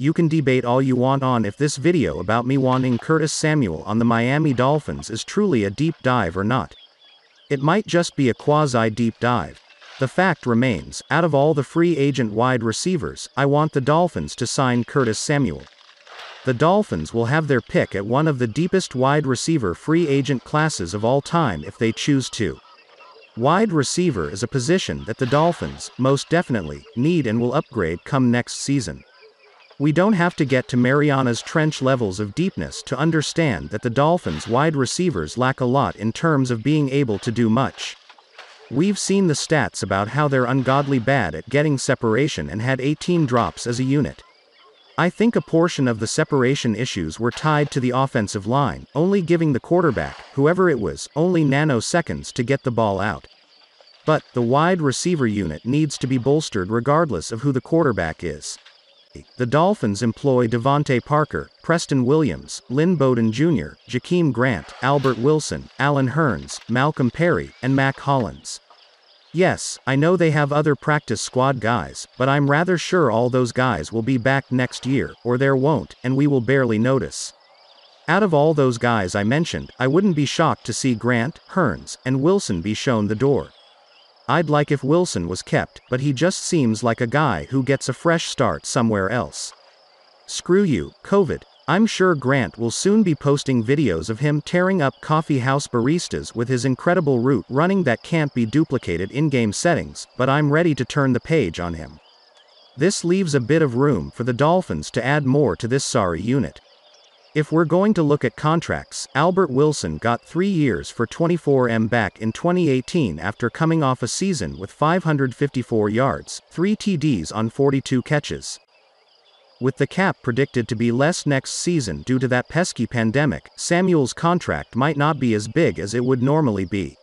you can debate all you want on if this video about me wanting Curtis Samuel on the Miami Dolphins is truly a deep dive or not. It might just be a quasi-deep dive. The fact remains, out of all the free agent wide receivers, I want the Dolphins to sign Curtis Samuel. The Dolphins will have their pick at one of the deepest wide receiver free agent classes of all time if they choose to. Wide receiver is a position that the Dolphins, most definitely, need and will upgrade come next season. We don't have to get to Mariana's Trench levels of deepness to understand that the Dolphins' wide receivers lack a lot in terms of being able to do much. We've seen the stats about how they're ungodly bad at getting separation and had 18 drops as a unit. I think a portion of the separation issues were tied to the offensive line, only giving the quarterback, whoever it was, only nanoseconds to get the ball out. But, the wide receiver unit needs to be bolstered regardless of who the quarterback is. The Dolphins employ Devonte Parker, Preston Williams, Lynn Bowden Jr., Jakeem Grant, Albert Wilson, Alan Hearns, Malcolm Perry, and Mac Hollins. Yes, I know they have other practice squad guys, but I'm rather sure all those guys will be back next year, or there won't, and we will barely notice. Out of all those guys I mentioned, I wouldn't be shocked to see Grant, Hearns, and Wilson be shown the door. I'd like if Wilson was kept, but he just seems like a guy who gets a fresh start somewhere else. Screw you, COVID. I'm sure Grant will soon be posting videos of him tearing up coffee house baristas with his incredible route running that can't be duplicated in game settings, but I'm ready to turn the page on him. This leaves a bit of room for the Dolphins to add more to this sorry unit. If we're going to look at contracts, Albert Wilson got three years for 24 M back in 2018 after coming off a season with 554 yards, 3 TDs on 42 catches. With the cap predicted to be less next season due to that pesky pandemic, Samuel's contract might not be as big as it would normally be.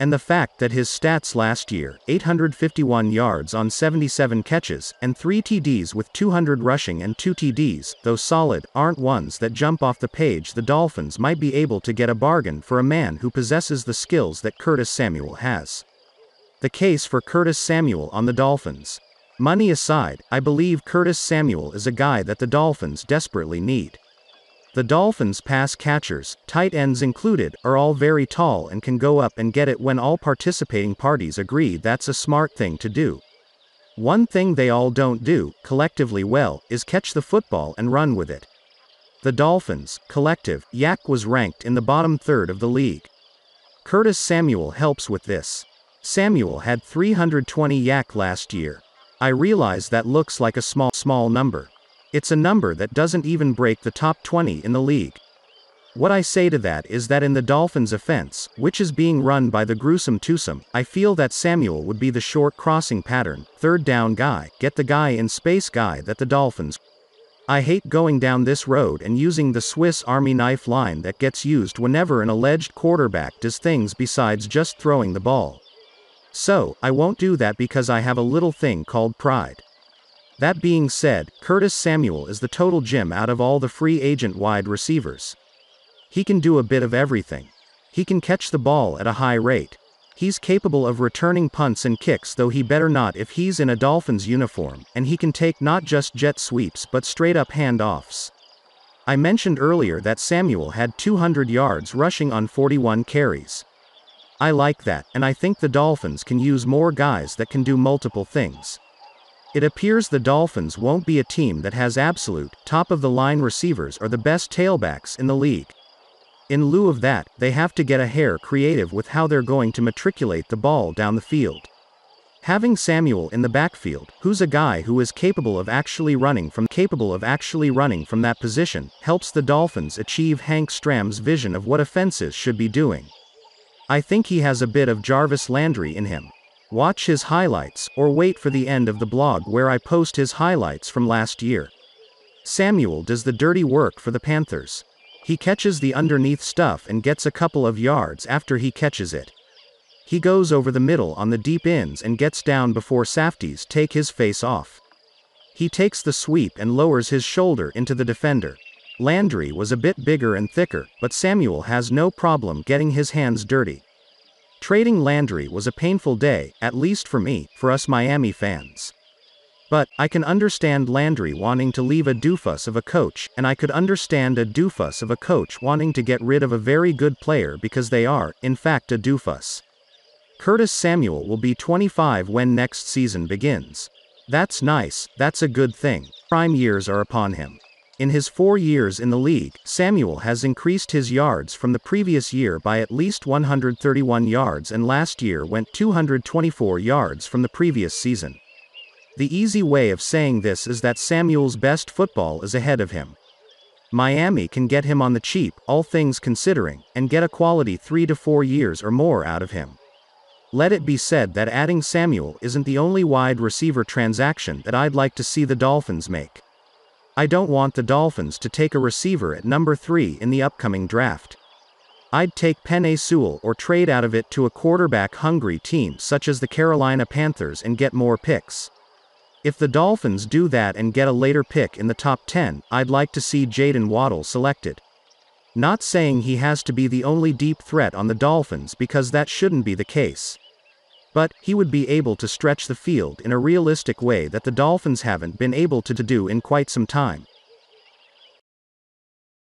And the fact that his stats last year 851 yards on 77 catches, and 3 TDs with 200 rushing and 2 TDs, though solid, aren't ones that jump off the page the Dolphins might be able to get a bargain for a man who possesses the skills that Curtis Samuel has. The case for Curtis Samuel on the Dolphins. Money aside, I believe Curtis Samuel is a guy that the Dolphins desperately need. The Dolphins' pass catchers, tight ends included, are all very tall and can go up and get it when all participating parties agree that's a smart thing to do. One thing they all don't do, collectively well, is catch the football and run with it. The Dolphins, collective, Yak was ranked in the bottom third of the league. Curtis Samuel helps with this. Samuel had 320 Yak last year. I realize that looks like a small, small number. It's a number that doesn't even break the top 20 in the league. What I say to that is that in the Dolphins' offense, which is being run by the gruesome twosome, I feel that Samuel would be the short crossing pattern, third down guy, get the guy in space guy that the Dolphins. I hate going down this road and using the Swiss Army knife line that gets used whenever an alleged quarterback does things besides just throwing the ball. So, I won't do that because I have a little thing called pride. That being said, Curtis Samuel is the total gem out of all the free agent wide receivers. He can do a bit of everything. He can catch the ball at a high rate. He's capable of returning punts and kicks though he better not if he's in a Dolphins uniform, and he can take not just jet sweeps but straight up handoffs. I mentioned earlier that Samuel had 200 yards rushing on 41 carries. I like that, and I think the Dolphins can use more guys that can do multiple things. It appears the Dolphins won't be a team that has absolute, top-of-the-line receivers or the best tailbacks in the league. In lieu of that, they have to get a hair creative with how they're going to matriculate the ball down the field. Having Samuel in the backfield, who's a guy who is capable of actually running from capable of actually running from that position, helps the Dolphins achieve Hank Stram's vision of what offenses should be doing. I think he has a bit of Jarvis Landry in him. Watch his highlights, or wait for the end of the blog where I post his highlights from last year. Samuel does the dirty work for the Panthers. He catches the underneath stuff and gets a couple of yards after he catches it. He goes over the middle on the deep ends and gets down before safeties take his face off. He takes the sweep and lowers his shoulder into the defender. Landry was a bit bigger and thicker, but Samuel has no problem getting his hands dirty. Trading Landry was a painful day, at least for me, for us Miami fans. But, I can understand Landry wanting to leave a doofus of a coach, and I could understand a doofus of a coach wanting to get rid of a very good player because they are, in fact, a doofus. Curtis Samuel will be 25 when next season begins. That's nice, that's a good thing. Prime years are upon him. In his four years in the league, Samuel has increased his yards from the previous year by at least 131 yards and last year went 224 yards from the previous season. The easy way of saying this is that Samuel's best football is ahead of him. Miami can get him on the cheap, all things considering, and get a quality 3 to 4 years or more out of him. Let it be said that adding Samuel isn't the only wide receiver transaction that I'd like to see the Dolphins make. I don't want the Dolphins to take a receiver at number 3 in the upcoming draft. I'd take Penny Sewell or trade out of it to a quarterback hungry team such as the Carolina Panthers and get more picks. If the Dolphins do that and get a later pick in the top 10, I'd like to see Jaden Waddle selected. Not saying he has to be the only deep threat on the Dolphins because that shouldn't be the case. But, he would be able to stretch the field in a realistic way that the Dolphins haven't been able to do in quite some time.